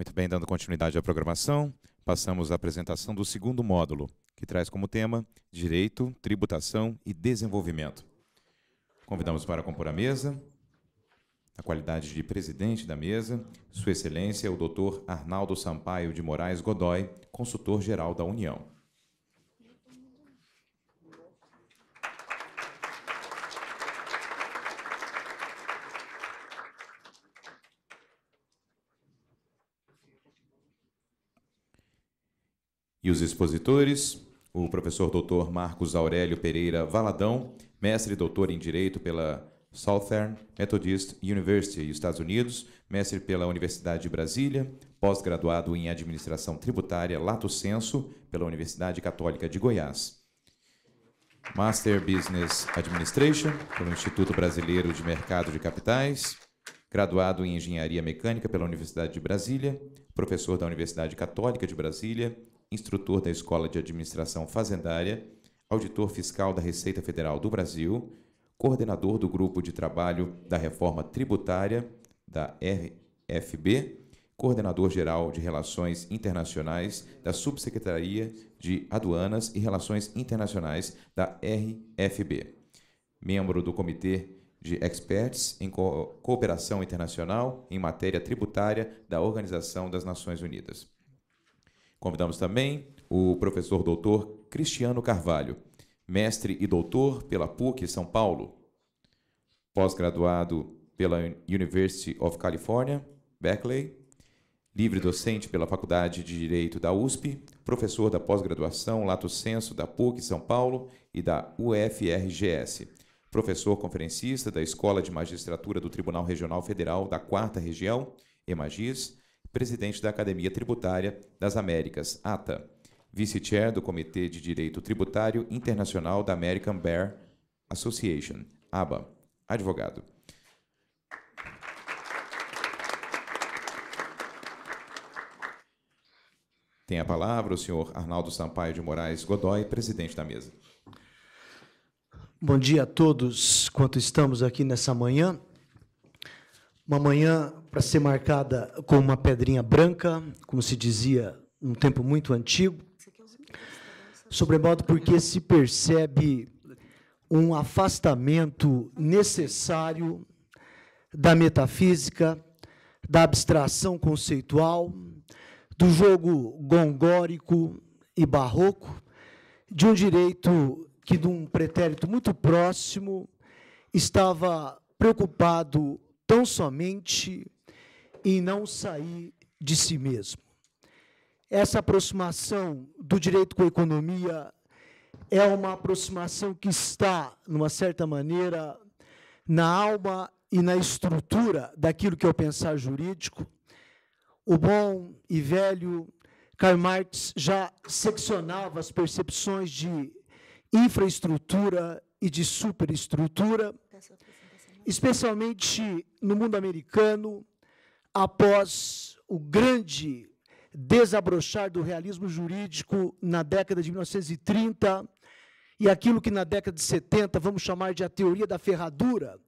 Muito bem, dando continuidade à programação, passamos à apresentação do segundo módulo, que traz como tema Direito, Tributação e Desenvolvimento. Convidamos para compor a mesa, na qualidade de presidente da mesa, Sua Excelência o Dr. Arnaldo Sampaio de Moraes Godoy, consultor-geral da União. E os expositores, o professor doutor Marcos Aurélio Pereira Valadão, mestre e doutor em Direito pela Southern Methodist University, Estados Unidos, mestre pela Universidade de Brasília, pós-graduado em Administração Tributária Lato Senso pela Universidade Católica de Goiás. Master Business Administration pelo Instituto Brasileiro de Mercado de Capitais, graduado em Engenharia Mecânica pela Universidade de Brasília, professor da Universidade Católica de Brasília, instrutor da Escola de Administração Fazendária, auditor fiscal da Receita Federal do Brasil, coordenador do Grupo de Trabalho da Reforma Tributária da RFB, coordenador-geral de Relações Internacionais da Subsecretaria de Aduanas e Relações Internacionais da RFB, membro do Comitê de Experts em Cooperação Internacional em Matéria Tributária da Organização das Nações Unidas. Convidamos também o professor doutor Cristiano Carvalho, mestre e doutor pela PUC São Paulo, pós-graduado pela University of California, Berkeley, livre docente pela Faculdade de Direito da USP, professor da pós-graduação Lato Senso da PUC São Paulo e da UFRGS, professor conferencista da Escola de Magistratura do Tribunal Regional Federal da Quarta Região, EMAGIS, presidente da Academia Tributária das Américas, ATA, vice-chair do Comitê de Direito Tributário Internacional da American Bar Association, ABA, advogado. Tem a palavra o senhor Arnaldo Sampaio de Moraes Godoy, presidente da mesa. Bom dia a todos quanto estamos aqui nessa manhã. Uma manhã para ser marcada com uma pedrinha branca, como se dizia num tempo muito antigo, sobremodo porque se percebe um afastamento necessário da metafísica, da abstração conceitual, do jogo gongórico e barroco, de um direito que, num pretérito muito próximo, estava preocupado tão somente em não sair de si mesmo. Essa aproximação do direito com a economia é uma aproximação que está, numa certa maneira, na alma e na estrutura daquilo que é o pensar jurídico. O bom e velho Karl Marx já seccionava as percepções de infraestrutura e de superestrutura especialmente no mundo americano, após o grande desabrochar do realismo jurídico na década de 1930 e aquilo que na década de 70 vamos chamar de a teoria da ferradura.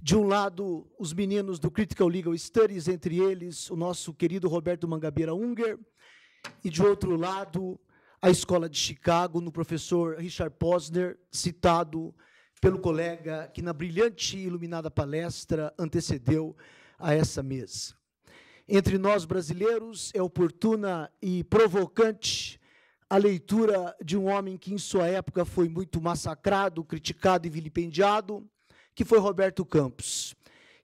De um lado, os meninos do Critical Legal Studies, entre eles o nosso querido Roberto Mangabeira Unger, e de outro lado, a Escola de Chicago, no professor Richard Posner, citado pelo colega que, na brilhante e iluminada palestra, antecedeu a essa mesa. Entre nós brasileiros é oportuna e provocante a leitura de um homem que, em sua época, foi muito massacrado, criticado e vilipendiado, que foi Roberto Campos,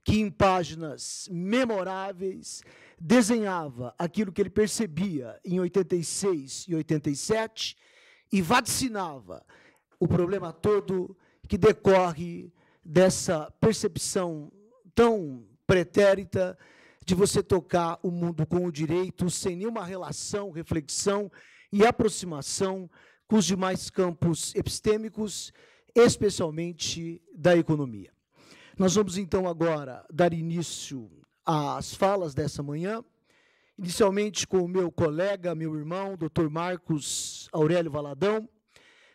que, em páginas memoráveis, desenhava aquilo que ele percebia em 86 e 87 e vacinava o problema todo que decorre dessa percepção tão pretérita de você tocar o mundo com o direito sem nenhuma relação, reflexão e aproximação com os demais campos epistêmicos, especialmente da economia. Nós vamos então agora dar início às falas dessa manhã, inicialmente com o meu colega, meu irmão, Dr. Marcos Aurélio Valadão,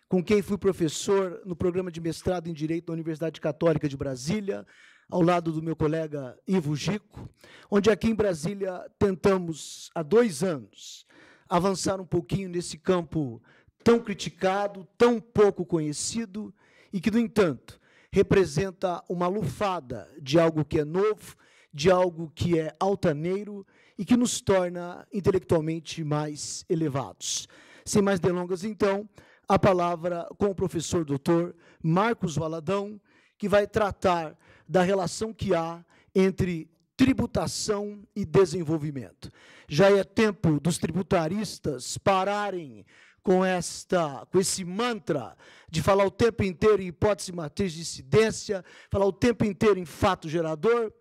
com quem fui professor no programa de mestrado em Direito da Universidade Católica de Brasília, ao lado do meu colega Ivo Gico, onde aqui em Brasília tentamos, há dois anos, avançar um pouquinho nesse campo tão criticado, tão pouco conhecido, e que, no entanto, representa uma lufada de algo que é novo, de algo que é altaneiro e que nos torna intelectualmente mais elevados. Sem mais delongas, então, a palavra com o professor doutor Marcos Valadão, que vai tratar da relação que há entre tributação e desenvolvimento. Já é tempo dos tributaristas pararem com esta, com esse mantra de falar o tempo inteiro em hipótese matriz de incidência, falar o tempo inteiro em fato gerador,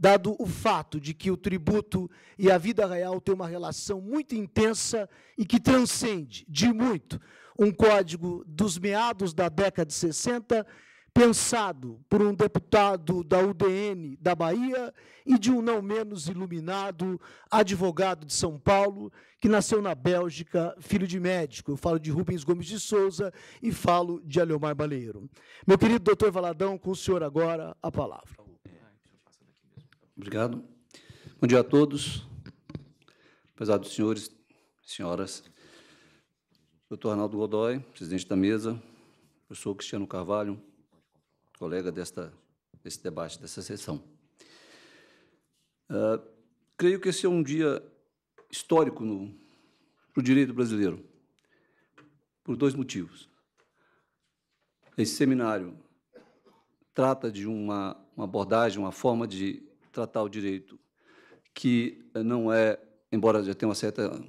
dado o fato de que o tributo e a vida real têm uma relação muito intensa e que transcende de muito um código dos meados da década de 60, pensado por um deputado da UDN da Bahia e de um não menos iluminado advogado de São Paulo, que nasceu na Bélgica, filho de médico. Eu falo de Rubens Gomes de Souza e falo de Aleomar Baleiro. Meu querido doutor Valadão, com o senhor agora a palavra. Obrigado. Bom dia a todos. Apesar dos senhores, senhoras, doutor Arnaldo Godoy, presidente da mesa, professor Cristiano Carvalho, colega desta, desse debate, dessa sessão. Uh, creio que esse é um dia histórico para o direito brasileiro, por dois motivos. Esse seminário trata de uma, uma abordagem, uma forma de tratar o direito, que eh, não é, embora já tenha uma certa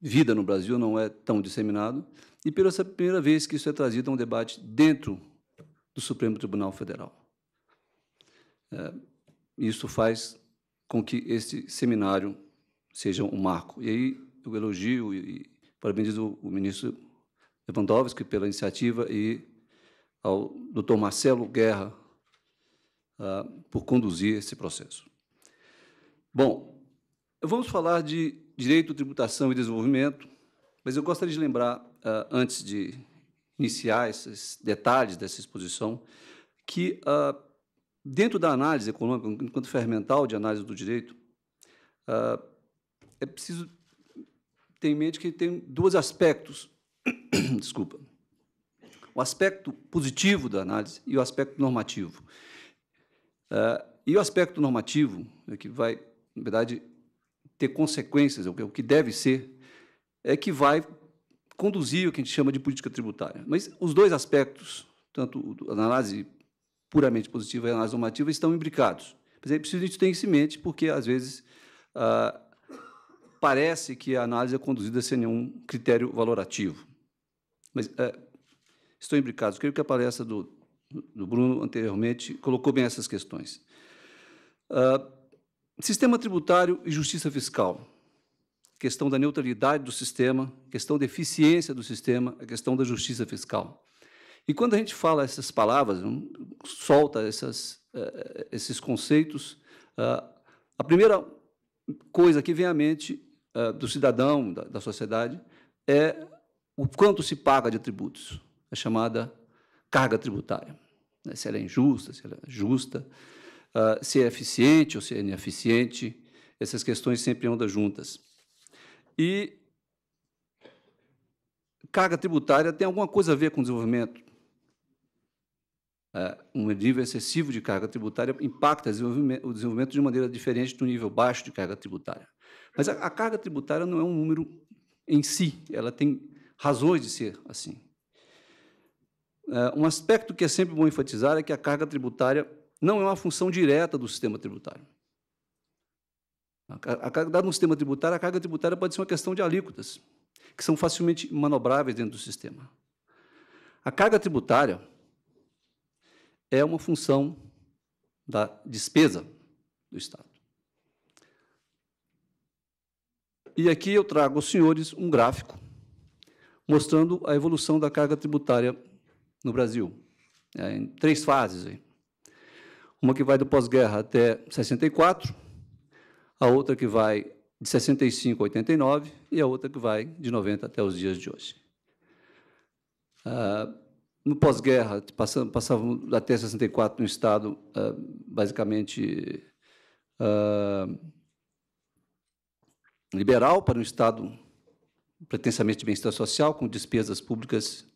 vida no Brasil, não é tão disseminado, e pela primeira vez que isso é trazido a um debate dentro do Supremo Tribunal Federal. É, isso faz com que este seminário seja um marco. E aí eu elogio e parabenizo o ministro Lewandowski pela iniciativa e ao doutor Marcelo Guerra, uh, por conduzir esse processo. Bom, vamos falar de direito, tributação e desenvolvimento, mas eu gostaria de lembrar, uh, antes de iniciar esses detalhes dessa exposição, que uh, dentro da análise econômica, enquanto fermental de análise do direito, uh, é preciso ter em mente que tem dois aspectos. Desculpa. O aspecto positivo da análise e o aspecto normativo. Uh, e o aspecto normativo, é que vai, na verdade, ter consequências, é é o que deve ser, é que vai conduzir o que a gente chama de política tributária. Mas os dois aspectos, tanto a análise puramente positiva e a análise normativa, estão imbricados. Mas é preciso a gente ter isso em mente, porque, às vezes, ah, parece que a análise é conduzida sem nenhum critério valorativo. Mas é, estão imbricados. Creio que a palestra do do Bruno anteriormente, colocou bem essas questões. Uh, sistema tributário e justiça fiscal. Questão da neutralidade do sistema, questão da eficiência do sistema, a questão da justiça fiscal. E quando a gente fala essas palavras, solta essas, uh, esses conceitos, uh, a primeira coisa que vem à mente ah, do cidadão, da, da sociedade, é o quanto se paga de tributos, a é chamada carga tributária né? se ela é injusta, se ela é justa, uh, se é eficiente ou se é ineficiente. Essas questões sempre andam juntas. E carga tributária tem alguma coisa a ver com desenvolvimento. Uh, um nível excessivo de carga tributária impacta o desenvolvimento de maneira diferente do nível baixo de carga tributária. Mas a, a carga tributária não é um número em si, ela tem razões de ser assim. Eh, um aspecto que é sempre bom enfatizar é que a carga tributária não é uma função direta do sistema tributário. A carga sistema tributário, a carga tributária pode ser uma questão de alíquotas, que são facilmente manobráveis dentro do sistema. A carga tributária é uma função da despesa do Estado. E aqui eu trago aos senhores um gráfico mostrando a evolução da carga tributária no Brasil, é, em três fases. Aí. Uma que vai do pós-guerra até 64, a outra que vai de 65 a 89 e a outra que vai de 90 até os dias de hoje. Ah, no pós-guerra, passavam até 64 no Estado, ah, basicamente, ah, liberal para um Estado pretensamente de bem-estar social, com despesas públicas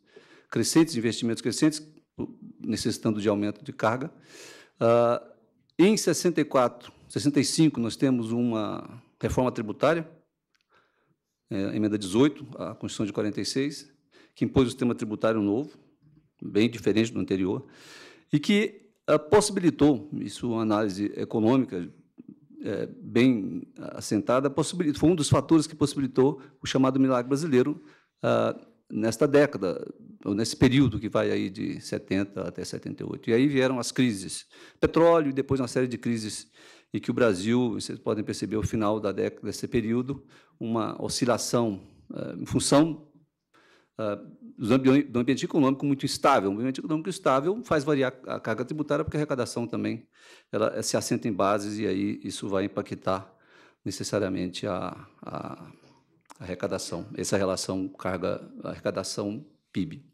crescentes, investimentos crescentes, necessitando de aumento de carga. Uh, em 64, 65, nós temos uma reforma tributária, é, emenda 18, a Constituição de 46, que impôs um sistema tributário novo, bem diferente do anterior, e que uh, possibilitou, isso é uma análise econômica é, bem assentada, foi um dos fatores que possibilitou o chamado milagre brasileiro, uh, nesta década, ou nesse período que vai aí de 70 até 78. E aí vieram as crises, petróleo e depois uma série de crises em que o Brasil, vocês podem perceber, o final da década, desse período, uma oscilação uh, em função uh, do ambiente econômico muito estável. O ambiente econômico estável faz variar a carga tributária, porque a arrecadação também ela se assenta em bases e aí isso vai impactar necessariamente a, a arrecadação. Essa é a relação carga arrecadação PIB.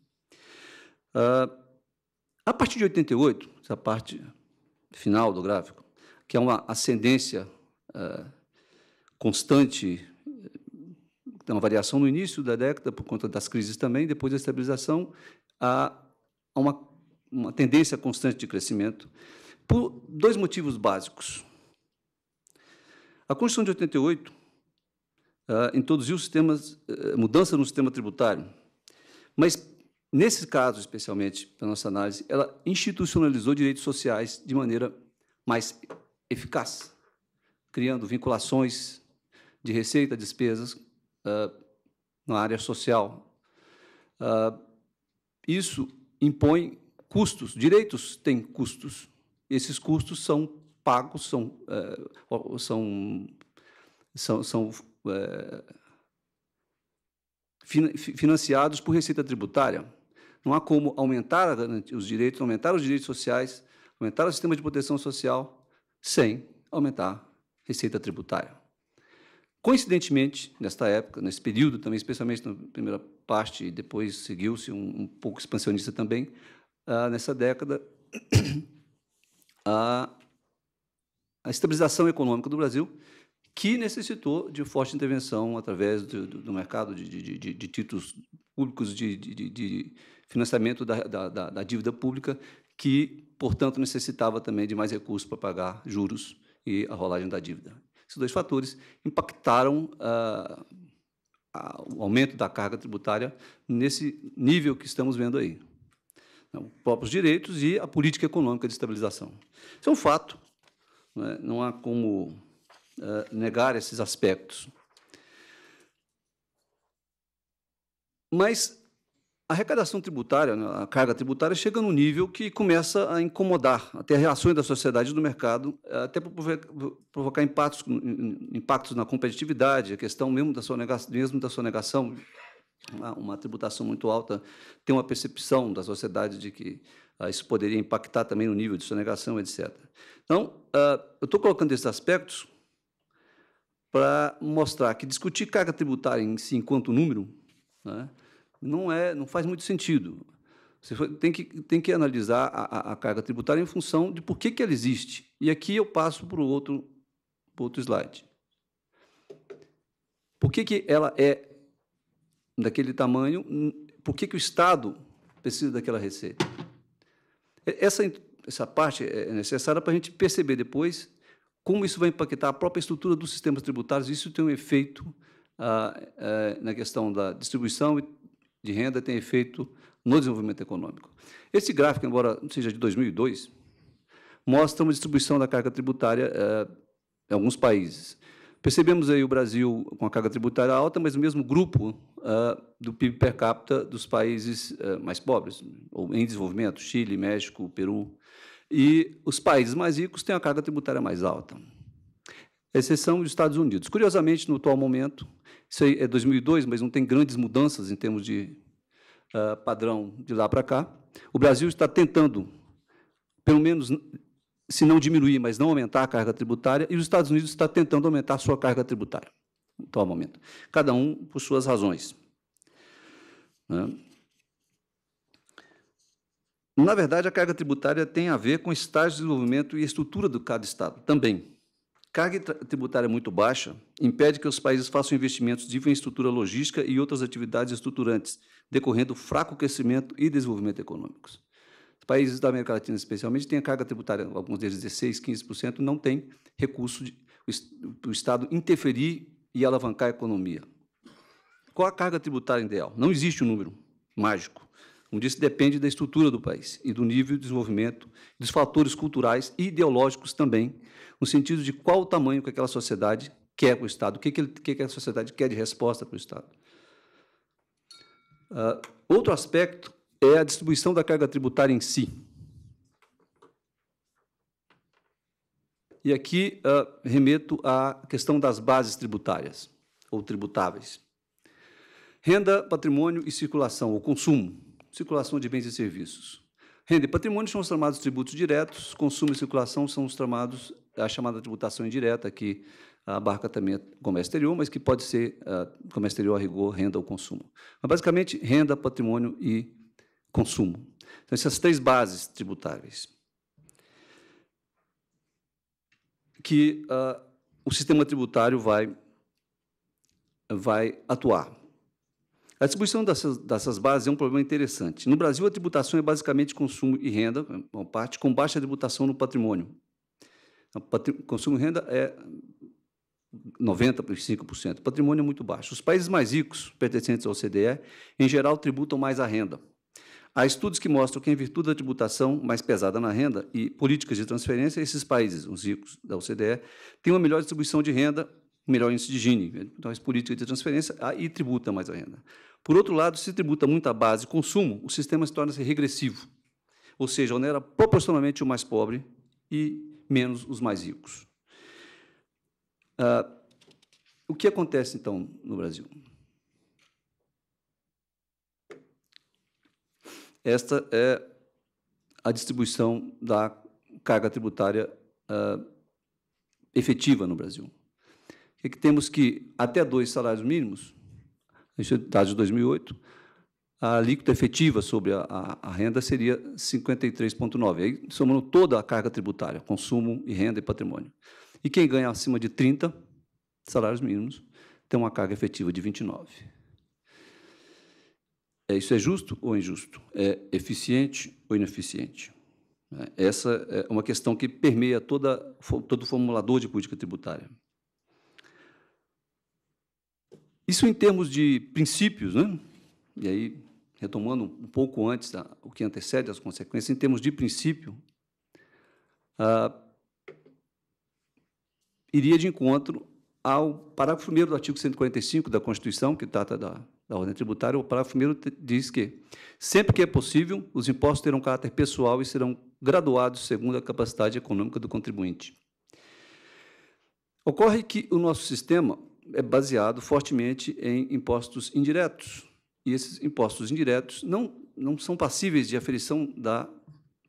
Uh, ah, a partir de 88, essa parte final do gráfico, que é uma ascendência uh, constante, tem uma variação no início da década por conta das crises também, depois da estabilização, há uma, uma tendência constante de crescimento por dois motivos básicos. A Constituição de 88 uh, introduziu sistemas, uh, mudança no sistema tributário, mas nesse caso, especialmente, para nossa análise, ela institucionalizou direitos sociais de maneira mais eficaz, criando vinculações de receita, despesas uh, na área social. Ah, isso impõe custos, direitos têm custos. Esses custos são pagos, são, eh, são, são, são é, financiados por receita tributária. Não há como aumentar os direitos, aumentar os direitos sociais, aumentar o sistema de proteção social sem aumentar receita tributária. Coincidentemente, nesta época, nesse período também, especialmente na primeira parte, e depois seguiu-se um, um, pouco expansionista também, uh, nessa década, a, a, estabilização econômica do Brasil que necessitou de forte intervenção através do, do, do mercado de, de, de, de, títulos públicos, de, financiamento da, da, da, da, dívida pública, que, portanto, necessitava também de mais recursos para pagar juros e a rolagem da dívida. Esses dois fatores impactaram ah, a, o aumento da carga tributária nesse nível que estamos vendo aí. os então, próprios direitos e a política econômica de estabilização. Isso é um fato, não, é? não há como eh, negar esses aspectos. Mas a arrecadação tributária, né, a carga tributária, chega num nível que começa a incomodar até reações da sociedade e do mercado, eh, até provocar impactos, impactos na competitividade, a questão mesmo da sonegação, mesmo da sonegação uma tributação muito alta tem uma percepção da sociedade de que ah, isso poderia impactar também no nível de sonegação, etc. Então, ah, eu estou colocando esses aspectos para mostrar que discutir carga tributária em si enquanto número né, não é, não faz muito sentido. Você tem que, tem que analisar a, a carga tributária em função de por que, que ela existe. E aqui eu passo para o outro, pro outro slide. Por que, que ela é daquele tamanho? Por que, que o Estado precisa daquela receita? Essa, essa parte é necessária para a gente perceber depois como isso vai impactar a própria estrutura dos sistemas tributários, isso tem um efeito ah, ah, na questão da distribuição de renda, tem efeito no desenvolvimento econômico. Esse gráfico, embora seja de 2002, mostra uma distribuição da carga tributária ah, em alguns países. Percebemos aí o Brasil com a carga tributária alta, mas o mesmo grupo ah, do PIB per capita dos países ah, mais pobres, ou em desenvolvimento, Chile, México, Peru, e os países mais ricos têm a carga tributária mais alta, exceção dos Estados Unidos. Curiosamente, no atual momento, isso é 2002, mas não tem grandes mudanças em termos de uh, padrão de lá para cá. O Brasil está tentando, pelo menos, se não diminuir, mas não aumentar a carga tributária, e os Estados Unidos está tentando aumentar a sua carga tributária, no atual momento. Cada um por suas razões. Né? Na verdade, a carga tributária tem a ver com estágio de desenvolvimento e estrutura do cada Estado também. Carga tributária muito baixa impede que os países façam investimentos de infraestrutura logística e outras atividades estruturantes, decorrendo fraco crescimento e desenvolvimento econômicos. Os países da América Latina, especialmente, têm a carga tributária, alguns deles 16%, 15%, não têm recurso para o Estado interferir e alavancar a economia. Qual a carga tributária ideal? Não existe um número mágico onde disse, depende da estrutura do país e do nível de desenvolvimento, dos fatores culturais e ideológicos também, no sentido de qual o tamanho que aquela sociedade quer para o Estado, o que, que, que, que a sociedade quer de resposta para o Estado. Uh, outro aspecto é a distribuição da carga tributária em si. E aqui uh, remeto à questão das bases tributárias ou tributáveis. Renda, patrimônio e circulação, ou consumo circulação de bens e serviços. Renda e patrimônio são os chamados tributos diretos, consumo e circulação são os chamados, a chamada tributação indireta, que abarca também comércio exterior, mas que pode ser uh, comércio exterior a rigor, renda ou consumo. Mas, basicamente, renda, patrimônio e consumo. Então, essas três bases tributáveis. Que uh, o sistema tributário vai, vai atuar. A distribuição dessas, dessas bases é um problema interessante. No Brasil, a tributação é basicamente consumo e renda, uma parte, com baixa tributação no patrimônio. O consumo e renda é 95%. O patrimônio é muito baixo. Os países mais ricos, pertencentes ao CDE, em geral tributam mais a renda. Há estudos que mostram que, em virtude da tributação mais pesada na renda e políticas de transferência, esses países, os ricos da OCDE, têm uma melhor distribuição de renda, melhor índice de Gini, então, as políticas de transferência ah, e tributa mais a renda. Por outro lado, se tributa muito a base e consumo, o sistema se torna -se regressivo, ou seja, onera proporcionalmente o mais pobre e menos os mais ricos. Ah, o que acontece, então, no Brasil? Esta é a distribuição da carga tributária ah, efetiva no Brasil. O que, é que temos que, até dois salários mínimos, Instituto é Dados de 2008, a alíquota efetiva sobre a, a, a renda seria 53,9%. Aí somando toda a carga tributária, consumo e renda e patrimônio. E quem ganha acima de 30 salários mínimos tem uma carga efetiva de 29%. É, isso é justo ou injusto? É eficiente ou ineficiente? É, essa é uma questão que permeia toda, todo formulador de política tributária. Isso em termos de princípios, né? e aí retomando um pouco antes da, o que antecede as consequências, em termos de princípio, ah, iria de encontro ao parágrafo 1 do artigo 145 da Constituição, que trata da, da ordem tributária, o parágrafo 1 diz que, sempre que é possível, os impostos terão caráter pessoal e serão graduados segundo a capacidade econômica do contribuinte. Ocorre que o nosso sistema é baseado fortemente em impostos indiretos. E esses impostos indiretos não, não são passíveis de aferição da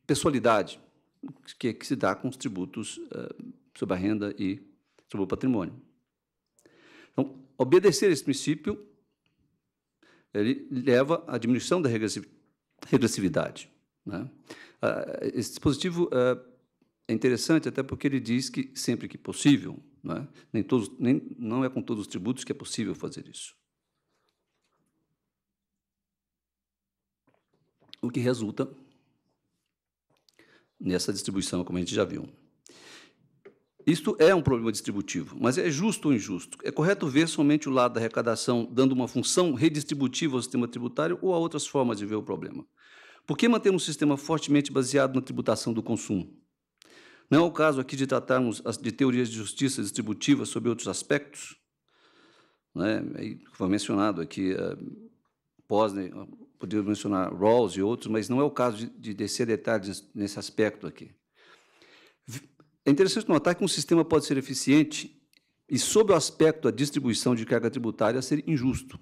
pessoalidade, que, que se dá com os tributos uh, sobre a renda e sobre o patrimônio. Então, obedecer a esse princípio ele leva à diminuição da regressividade. Né? Uh, esse dispositivo uh, é interessante até porque ele diz que, sempre que possível, não é, nem todos, nem, não é com todos os tributos que é possível fazer isso. O que resulta nessa distribuição, como a gente já viu. Isto é um problema distributivo, mas é justo ou injusto? É correto ver somente o lado da arrecadação dando uma função redistributiva ao sistema tributário ou há outras formas de ver o problema? Por que manter um sistema fortemente baseado na tributação do consumo? Não é o caso aqui de tratarmos de teorias de justiça distributiva sobre outros aspectos. Né? Foi mencionado aqui uh, Posner, podemos mencionar Rawls e outros, mas não é o caso de, de descer detalhes nesse aspecto aqui. É interessante notar que um sistema pode ser eficiente e, sob o aspecto da distribuição de carga tributária, ser injusto.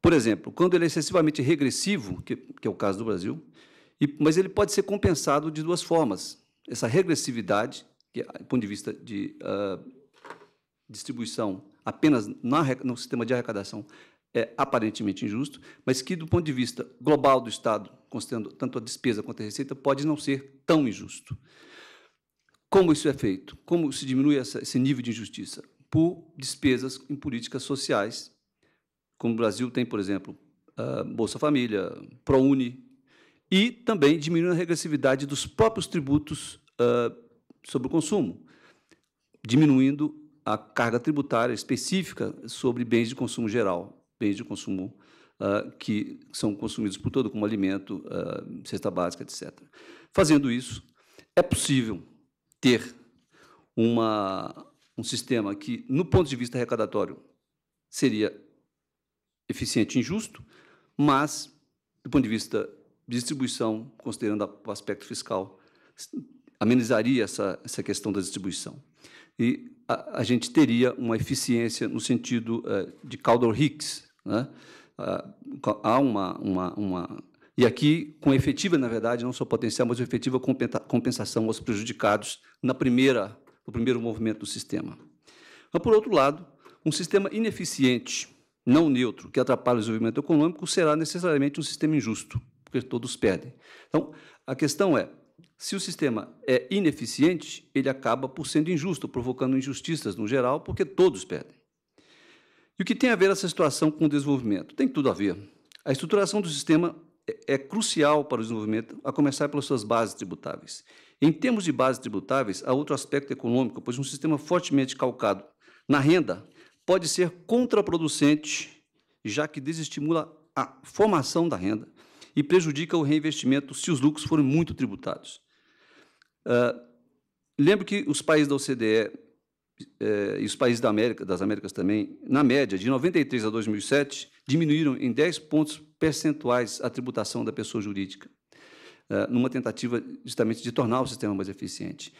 Por exemplo, quando ele é excessivamente regressivo, que, que é o caso do Brasil, e, mas ele pode ser compensado de duas formas. Essa regressividade, que é, do ponto de vista de uh, distribuição apenas na, no sistema de arrecadação é aparentemente injusto, mas que, do ponto de vista global do Estado, considerando tanto a despesa quanto a receita, pode não ser tão injusto. Como isso é feito? Como se diminui essa, esse nível de injustiça? Por despesas em políticas sociais, como o Brasil tem, por exemplo, ah, Bolsa Família, ProUni, e também diminuindo a regressividade dos próprios tributos uh, sobre o consumo, diminuindo a carga tributária específica sobre bens de consumo geral, bens de consumo uh, que são consumidos por todo, como alimento, uh, cesta básica, etc. Fazendo isso, é possível ter uma, um sistema que, no ponto de vista arrecadatório, seria eficiente e injusto, mas, do ponto de vista distribuição, considerando o aspecto fiscal, amenizaria essa, essa questão da distribuição. E a, a gente teria uma eficiência no sentido uh, de Caldor-Hicks. Né? Uh, há uma, uma, uma, E aqui, com efetiva, na verdade, não só potencial, mas efetiva compensação aos prejudicados na primeira, no primeiro movimento do sistema. Mas, por outro lado, um sistema ineficiente, não neutro, que atrapalha o desenvolvimento econômico, será necessariamente um sistema injusto porque todos perdem. Então, a questão é, se o sistema é ineficiente, ele acaba por sendo injusto, provocando injustiças no geral, porque todos perdem. E o que tem a ver essa situação com o desenvolvimento? Tem tudo a ver. A estruturação do sistema é, é crucial para o desenvolvimento, a começar pelas suas bases tributáveis. Em termos de bases tributáveis, há outro aspecto econômico, pois um sistema fortemente calcado na renda pode ser contraproducente, já que desestimula a formação da renda e prejudica o reinvestimento se os lucros forem muito tributados. Uh, lembro que os países da OCDE eh, e os países da América, das Américas também, na média, de 93 a 2007, diminuíram em 10 pontos percentuais a tributação da pessoa jurídica, uh, numa tentativa justamente de tornar o sistema mais eficiente.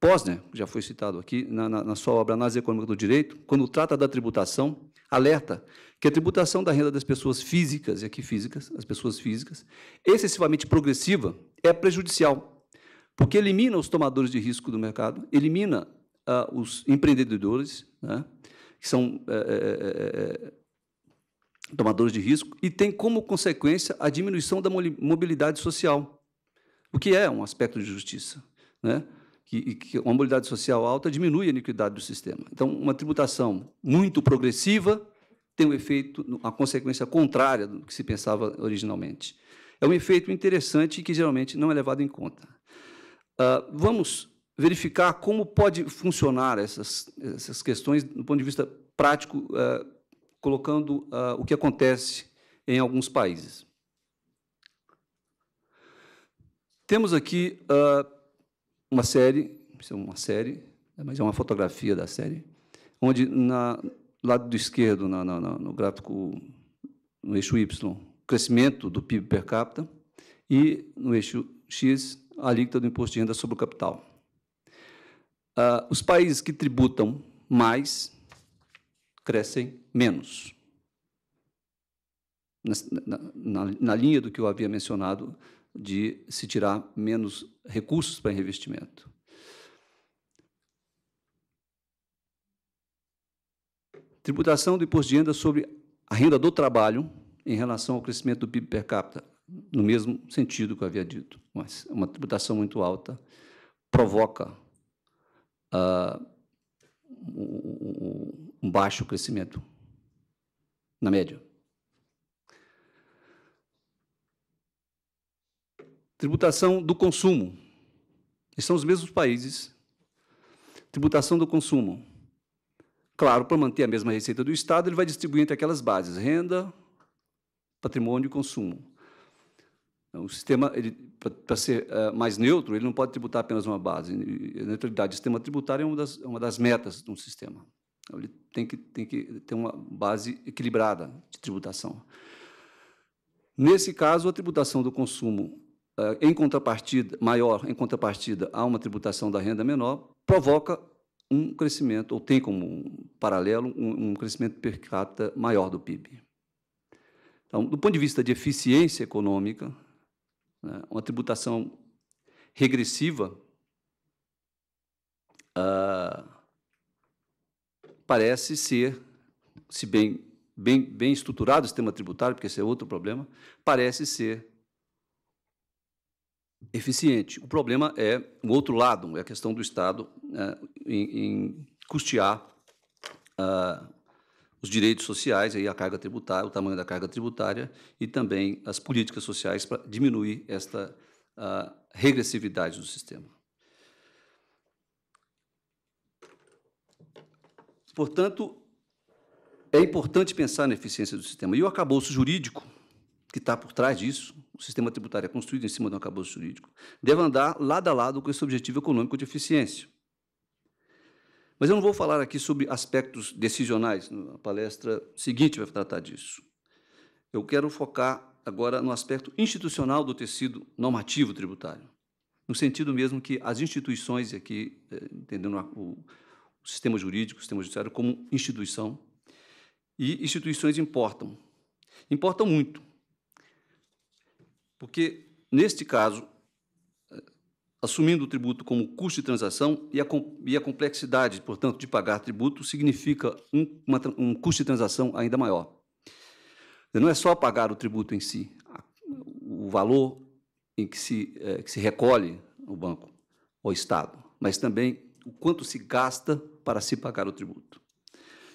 Posner, já foi citado aqui na, na, na sua obra Análise Econômica do Direito, quando trata da tributação, alerta que a tributação da renda das pessoas físicas, e aqui físicas, as pessoas físicas, excessivamente progressiva, é prejudicial, porque elimina os tomadores de risco do mercado, elimina uh, os empreendedores, né, que são é, é, tomadores de risco, e tem como consequência a diminuição da mobilidade social, o que é um aspecto de justiça. Né? que, que uma mobilidade social alta diminui a iniquidade do sistema. Então, uma tributação muito progressiva tem um efeito, a consequência contrária do que se pensava originalmente. É um efeito interessante que geralmente não é levado em conta. Uh, vamos verificar como pode funcionar essas, essas questões do ponto de vista prático, uh, colocando uh, o que acontece em alguns países. Temos aqui uh, uma série, isso é uma série, né, mas é uma fotografia da série, onde na lado do esquerdo, na, na, no gráfico no eixo Y, crescimento do PIB per capita e no eixo X, a alíquota do imposto de renda sobre o capital. Ah, os países que tributam mais crescem menos. Na, na, na linha do que eu havia mencionado, de se tirar menos recursos para revestimento. Tributação do imposto de renda sobre a renda do trabalho em relação ao crescimento do PIB per capita, no mesmo sentido que eu havia dito, mas uma tributação muito alta provoca uh, um baixo crescimento na média. Tributação do consumo. Estão são os mesmos países. Tributação do consumo. Claro, para manter a mesma receita do Estado, ele vai distribuir entre aquelas bases: renda, patrimônio e consumo. Então, o sistema, para ser uh, mais neutro, ele não pode tributar apenas uma base. A neutralidade do sistema tributário é uma das, uma das metas de um sistema. Então, ele tem que, tem que ter uma base equilibrada de tributação. Nesse caso, a tributação do consumo ah, em contrapartida, maior em contrapartida a uma tributação da renda menor, provoca um crescimento, ou tem como um paralelo um, um crescimento per capita maior do PIB. Então, do ponto de vista de eficiência econômica, né, uma tributação regressiva ah, parece ser, se bem, bem, bem estruturado o sistema tributário, porque esse é outro problema, parece ser eficiente. O problema é o outro lado, é a questão do Estado né, em, em, custear uh, os direitos sociais, aí a carga tributária, o tamanho da carga tributária e também as políticas sociais para diminuir esta uh, regressividade do sistema. Portanto, é importante pensar na eficiência do sistema. E o acabouço jurídico que está por trás disso, o sistema tributário é construído em cima de um acabouço jurídico, deve andar lado a lado com esse objetivo econômico de eficiência. Mas eu não vou falar aqui sobre aspectos decisionais, na palestra seguinte vai tratar disso. Eu quero focar agora no aspecto institucional do tecido normativo tributário, no sentido mesmo que as instituições, aqui, é, entendendo o sistema jurídico, o sistema judiciário como instituição, e instituições importam. Importam muito. Porque, neste caso, eh, assumindo o tributo como custo de transação e a, e a complexidade, portanto, de pagar tributo, significa um, uma, um custo de transação ainda maior. Não é só pagar o tributo em si, o valor em que se, é, que se recolhe o banco ao Estado, mas também o quanto se gasta para se pagar o tributo.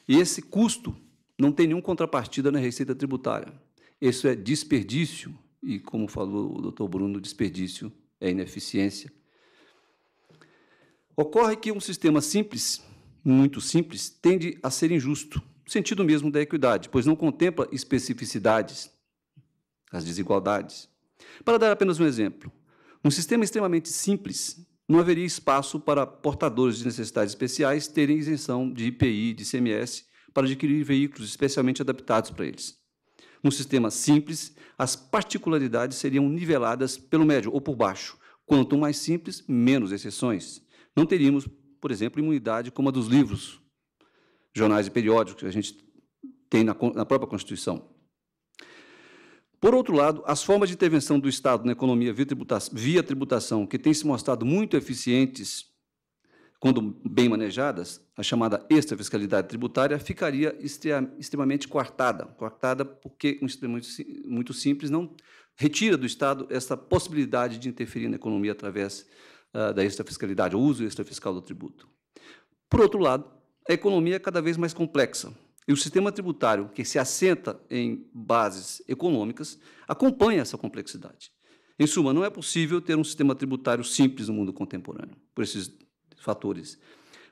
E esse custo não tem nenhuma contrapartida na receita tributária. Isso é desperdício e, como falou o doutor Bruno, desperdício é ineficiência. Ocorre que um sistema simples, muito simples, tende a ser injusto, no sentido mesmo da equidade, pois não contempla especificidades, as desigualdades. Para dar apenas um exemplo, um sistema extremamente simples não haveria espaço para portadores de necessidades especiais terem isenção de IPI, de ICMS, para adquirir veículos especialmente adaptados para eles. Num sistema simples, as particularidades seriam niveladas pelo médio ou por baixo. Quanto mais simples, menos exceções. Não teríamos, por exemplo, imunidade como a dos livros, jornais e periódicos que a gente tem na, na própria Constituição. Por outro lado, as formas de intervenção do Estado na economia via tributação, via tributação que têm se mostrado muito eficientes quando bem manejadas, a chamada extrafiscalidade tributária ficaria extremamente coartada. Coartada porque um sistema muito simples não retira do Estado essa possibilidade de interferir na economia através uh, da extrafiscalidade, o uso extrafiscal do tributo. Por outro lado, a economia é cada vez mais complexa e o sistema tributário, que se assenta em bases econômicas, acompanha essa complexidade. Em suma, não é possível ter um sistema tributário simples no mundo contemporâneo, por esses fatores.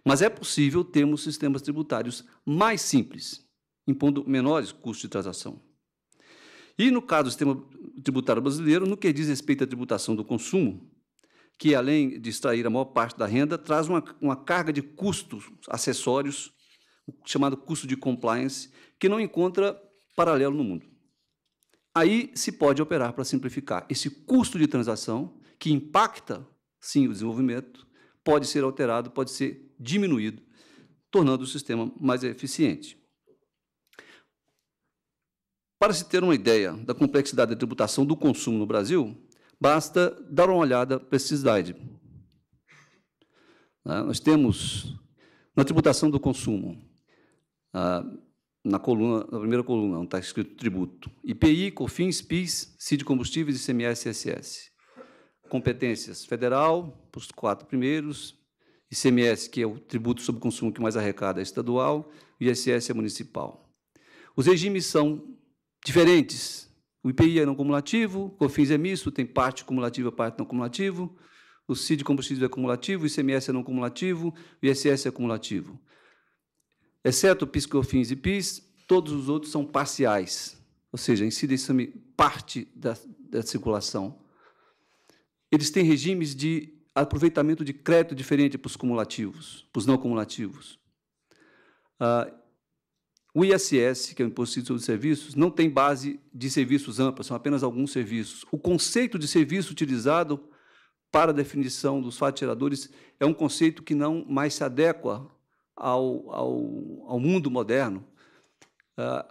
Mas é possível termos sistemas tributários mais simples, impondo menores custos de transação. E no caso do sistema tributário brasileiro, no que diz respeito à tributação do consumo, que além de extrair a maior parte da renda, traz uma, uma carga de custos acessórios, o chamado custo de compliance, que não encontra paralelo no mundo. Aí se pode operar para simplificar esse custo de transação, que impacta, sim, o desenvolvimento, pode ser alterado, pode ser diminuído, tornando o sistema mais eficiente. Para se ter uma ideia da complexidade da tributação do consumo no Brasil, basta dar uma olhada para esse slide. Ah, nós temos, na tributação do consumo, ah, na, coluna, na primeira coluna, onde está escrito tributo, IPI, COFINS, PIS, CID combustíveis, ICMS e ISS competências federal, para os quatro primeiros, ICMS, que é o tributo sobre consumo que mais arrecada, é estadual, e ISS é municipal. Os regimes são diferentes. O IPI é não cumulativo, o COFINS é misto, tem parte cumulativa, parte não cumulativo. O CID combustível é cumulativo, o ICMS é não cumulativo, o ISS é cumulativo. Exceto o PIS, COFINS e PIS, todos os outros são parciais, ou seja, incidem sobre parte da, da circulação eles têm regimes de aproveitamento de crédito diferente para os cumulativos, para os não cumulativos. Ah, o ISS, que é o Imposto sobre Serviços, não tem base de serviços amplos, são apenas alguns serviços. O conceito de serviço utilizado para a definição dos fatos geradores é um conceito que não mais se adequa ao, ao, ao mundo moderno. Ah,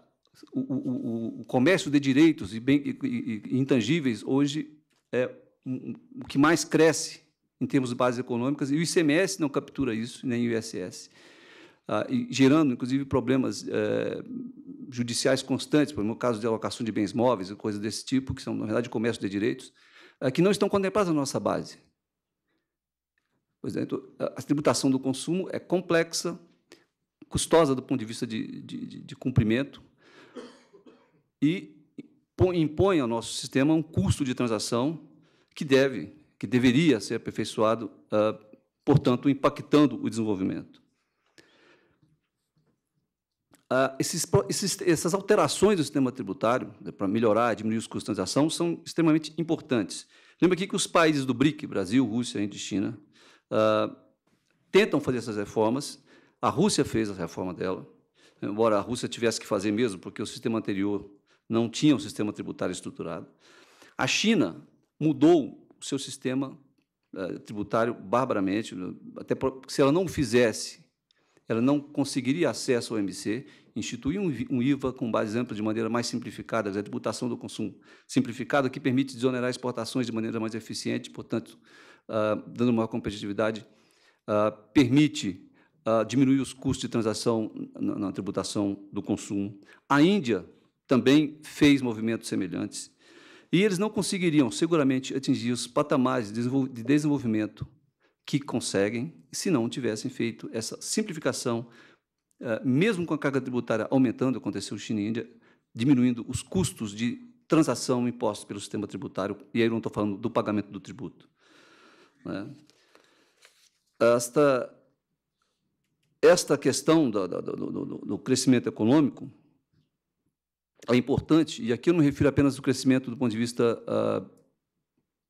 o, o, o, comércio de direitos e, bem, e, e intangíveis hoje é o que mais cresce em termos de bases econômicas, e o ICMS não captura isso, nem o ISS, ah, gerando, inclusive, problemas eh, judiciais constantes, por exemplo, no caso de alocação de bens móveis e coisas desse tipo, que são, na verdade, comércio de direitos, ah, que não estão contemplados na nossa base. Pois é, então, a tributação do consumo é complexa, custosa do ponto de vista de, de, de, de cumprimento e impõe ao nosso sistema um custo de transação que deve, que deveria ser aperfeiçoado, ah, portanto, impactando o desenvolvimento. Ah, esses, esses, essas alterações do sistema tributário né, para melhorar, diminuir os custos de transação são extremamente importantes. Lembra aqui que os países do BRIC, Brasil, Rússia, Índia e China, ah, tentam fazer essas reformas. A Rússia fez a reforma dela, né, embora a Rússia tivesse que fazer mesmo, porque o sistema anterior não tinha um sistema tributário estruturado. A China mudou o seu sistema eh, tributário barbaramente, até porque se ela não fizesse, ela não conseguiria acesso ao MC, instituir um, IVA com base ampla de maneira mais simplificada, a tributação do consumo simplificada, que permite desonerar exportações de maneira mais eficiente, portanto, ah, dando maior competitividade, ah, permite ah, diminuir os custos de transação na tributação do consumo. A Índia também fez movimentos semelhantes e eles não conseguiriam, seguramente, atingir os patamares de desenvolvimento que conseguem se não tivessem feito essa simplificação, eh, mesmo com a carga tributária aumentando, aconteceu no China e Índia, diminuindo os custos de transação impostos pelo sistema tributário, e aí eu não estou falando do pagamento do tributo. Né? Esta, esta questão do, do, do, do crescimento econômico é importante, e aqui eu não refiro apenas o crescimento do ponto de vista ah,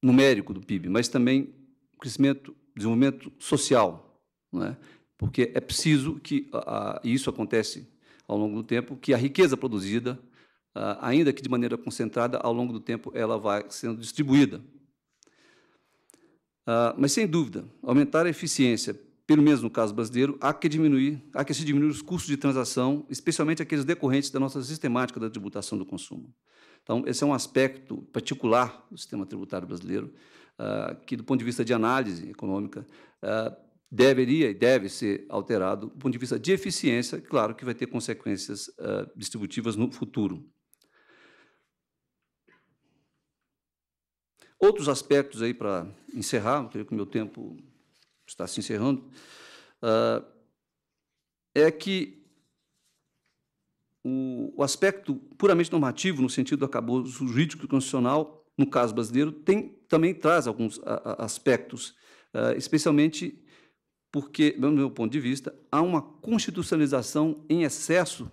numérico do PIB, mas também crescimento, desenvolvimento social, não é? porque é preciso que, ah, ah, e isso acontece ao longo do tempo, que a riqueza produzida, ainda que de maneira concentrada, ao longo do tempo ela vai sendo distribuída. mas, sem dúvida, aumentar a eficiência pelo menos no caso brasileiro, há que diminuir, há que se diminuir os custos de transação, especialmente aqueles decorrentes da nossa sistemática da tributação do consumo. Então, esse é um aspecto particular do sistema tributário brasileiro, uh, que, do ponto de vista de análise econômica, uh, deveria e deve ser alterado do ponto de vista de eficiência, claro que vai ter consequências uh, distributivas no futuro. Outros aspectos aí para encerrar, creio que o meu tempo está se encerrando, uh, é que o, o, aspecto puramente normativo, no sentido do acabouço jurídico e constitucional, no caso brasileiro, tem, também traz alguns a, a, aspectos, uh, especialmente porque, do meu ponto de vista, há uma constitucionalização em excesso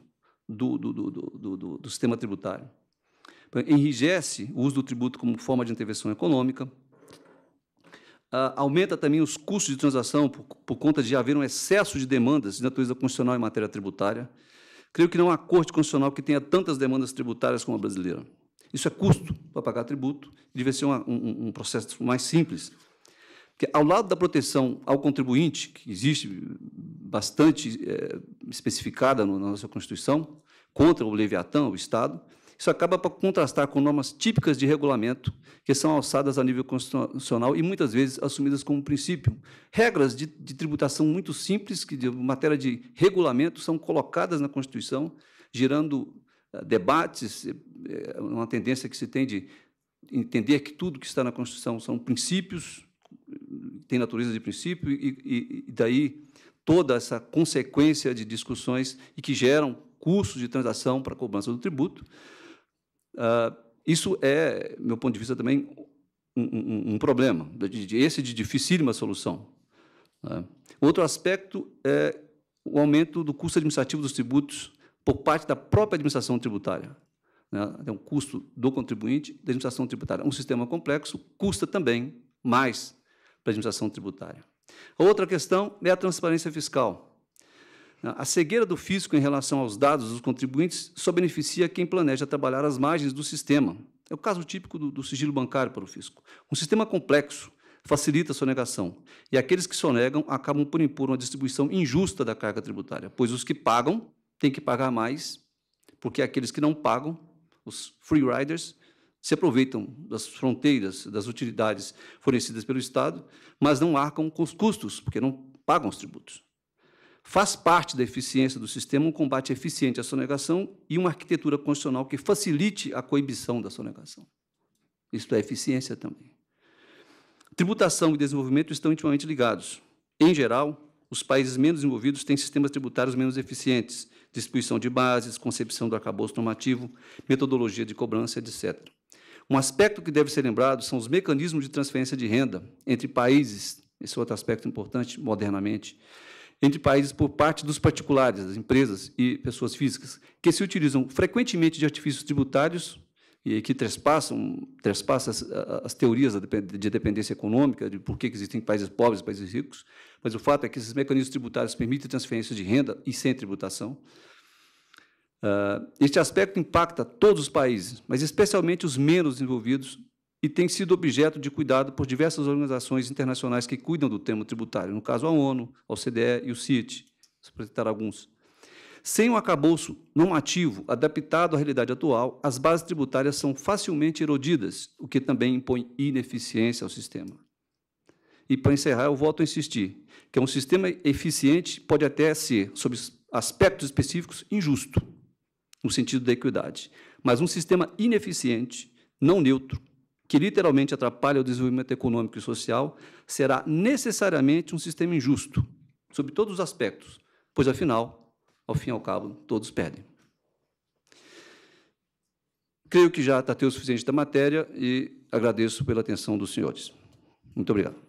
do, do, do, do sistema tributário. Enrijece o uso do tributo como forma de intervenção econômica, Uh, aumenta também os custos de transação por, por, conta de haver um excesso de demandas de natureza constitucional em matéria tributária. Creio que não há corte constitucional que tenha tantas demandas tributárias como a brasileira. Isso é custo para pagar tributo, devia ser uma, um, um, processo mais simples. Porque, ao lado da proteção ao contribuinte, que existe bastante é, especificada na nossa Constituição, contra o Leviatã, o Estado, isso acaba para contrastar com normas típicas de regulamento, que são alçadas a nível constitucional e muitas vezes assumidas como princípio. Regras de, de tributação muito simples, que de matéria de regulamento, são colocadas na Constituição, gerando uh, debates, uh, uma tendência que se tem de entender que tudo que está na Constituição são princípios, tem natureza de princípio, e, e, e daí toda essa consequência de discussões e que geram cursos de transação para cobrança do tributo. Uh, isso é, do meu ponto de vista, também um, um, um problema, esse de dificílima solução. Né? outro aspecto é o aumento do custo administrativo dos tributos por parte da própria administração tributária. Né? um custo do contribuinte da administração tributária. Um sistema complexo custa também mais para a administração tributária. Outra questão é a transparência fiscal. A cegueira do fisco em relação aos dados dos contribuintes só beneficia quem planeja trabalhar as margens do sistema. É o caso típico do, do sigilo bancário para o fisco. Um sistema complexo facilita a sonegação, e aqueles que sonegam acabam por impor uma distribuição injusta da carga tributária, pois os que pagam têm que pagar mais, porque aqueles que não pagam, os free riders, se aproveitam das fronteiras, das utilidades fornecidas pelo Estado, mas não arcam com os custos, porque não pagam os tributos. Faz parte da eficiência do sistema um combate eficiente à sonegação e uma arquitetura constitucional que facilite a coibição da sonegação. Isso é eficiência também. Tributação e desenvolvimento estão intimamente ligados. Em geral, os países menos desenvolvidos têm sistemas tributários menos eficientes, distribuição de bases, concepção do arcabouço normativo, metodologia de cobrança, etc. Um aspecto que deve ser lembrado são os mecanismos de transferência de renda entre países, esse é outro aspecto importante modernamente, entre países por parte dos particulares, das empresas e pessoas físicas, que se utilizam frequentemente de artifícios tributários e que trespassam, trespassam as, as teorias de dependência econômica, de por que existem países pobres e países ricos, mas o fato é que esses mecanismos tributários permitem transferências de renda e sem tributação. Ah, este aspecto impacta todos os países, mas especialmente os menos desenvolvidos, e tem sido objeto de cuidado por diversas organizações internacionais que cuidam do tema tributário, no caso a ONU, a OCDE e o CIT, para citar alguns. Sem um acabouço normativo adaptado à realidade atual, as bases tributárias são facilmente erodidas, o que também impõe ineficiência ao sistema. E, para encerrar, eu volto a insistir que é um sistema eficiente pode até ser, sob aspectos específicos, injusto, no sentido da equidade. Mas um sistema ineficiente, não neutro, que literalmente atrapalha o desenvolvimento econômico e social, será necessariamente um sistema injusto, sob todos os aspectos, pois, afinal, ao fim e ao cabo, todos perdem. Creio que já tratei o suficiente da matéria e agradeço pela atenção dos senhores. Muito obrigado.